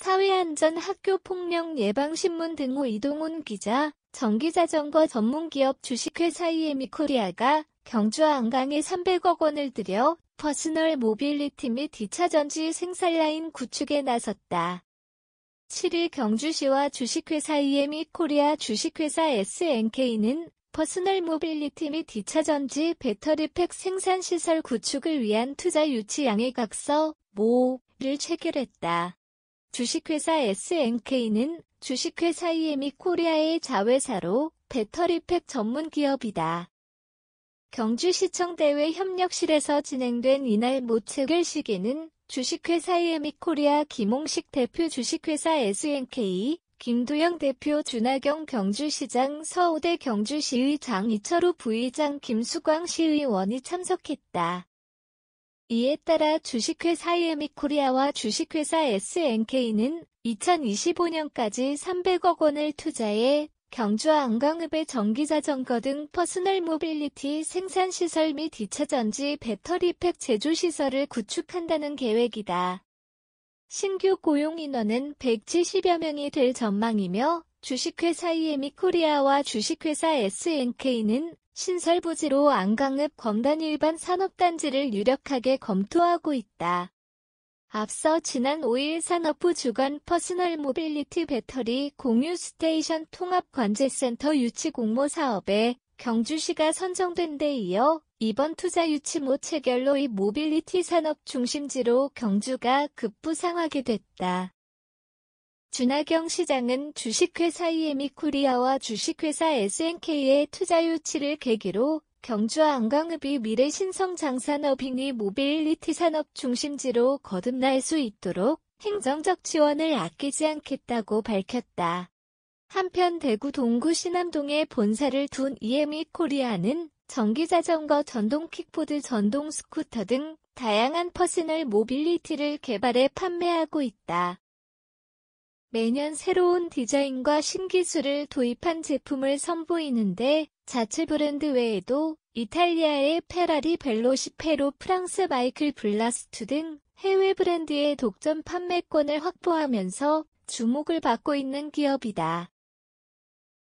사회안전학교폭력예방신문 등호 이동훈 기자, 전기자전거 전문기업 주식회사 이에미코리아가 경주 안강에 300억 원을 들여 퍼스널 모빌리티 및 2차 전지 생산라인 구축에 나섰다. 7일 경주시와 주식회사 이에미코리아 주식회사 SNK는 퍼스널 모빌리티 및 2차 전지 배터리팩 생산시설 구축을 위한 투자 유치 양해각서 모를 체결했다. 주식회사 SNK는 주식회사 EM이 코리아의 자회사로 배터리팩 전문 기업이다. 경주시청대회 협력실에서 진행된 이날 모책을 시기는 주식회사 EM이 코리아 김홍식 대표 주식회사 SNK, 김도영 대표 준하경 경주시장 서울대 경주시의장 이철우 부의장 김수광 시의원이 참석했다. 이에 따라 주식회 사이에미 코리아와 주식회사 SNK는 2025년까지 300억 원을 투자해 경주와 안강읍의 전기자전거 등 퍼스널 모빌리티 생산시설 및 2차전지 배터리팩 제조시설을 구축한다는 계획이다. 신규 고용인원은 170여 명이 될 전망이며 주식회사 이에미코리아와 주식회사 SNK는 신설부지로 안강읍 검단 일반 산업단지를 유력하게 검토하고 있다. 앞서 지난 5일 산업부 주관 퍼스널 모빌리티 배터리 공유 스테이션 통합 관제센터 유치 공모 사업에 경주시가 선정된 데 이어 이번 투자 유치모 체결로 이 모빌리티 산업 중심지로 경주가 급부상하게 됐다. 준하경 시장은 주식회사 이에미코리아와 주식회사 SNK의 투자 유치를 계기로 경주와 안강읍이 미래 신성 장산업인의 모빌리티 산업 중심지로 거듭날 수 있도록 행정적 지원을 아끼지 않겠다고 밝혔다. 한편 대구 동구 신암동에 본사를 둔 EME 코리아는 전기자전거 전동 킥보드 전동 스쿠터 등 다양한 퍼스널 모빌리티를 개발해 판매하고 있다. 매년 새로운 디자인과 신기술을 도입한 제품을 선보이는데 자체 브랜드 외에도 이탈리아의 페라리 벨로시페로 프랑스 마이클 블라스투 등 해외 브랜드의 독점 판매권을 확보하면서 주목을 받고 있는 기업이다.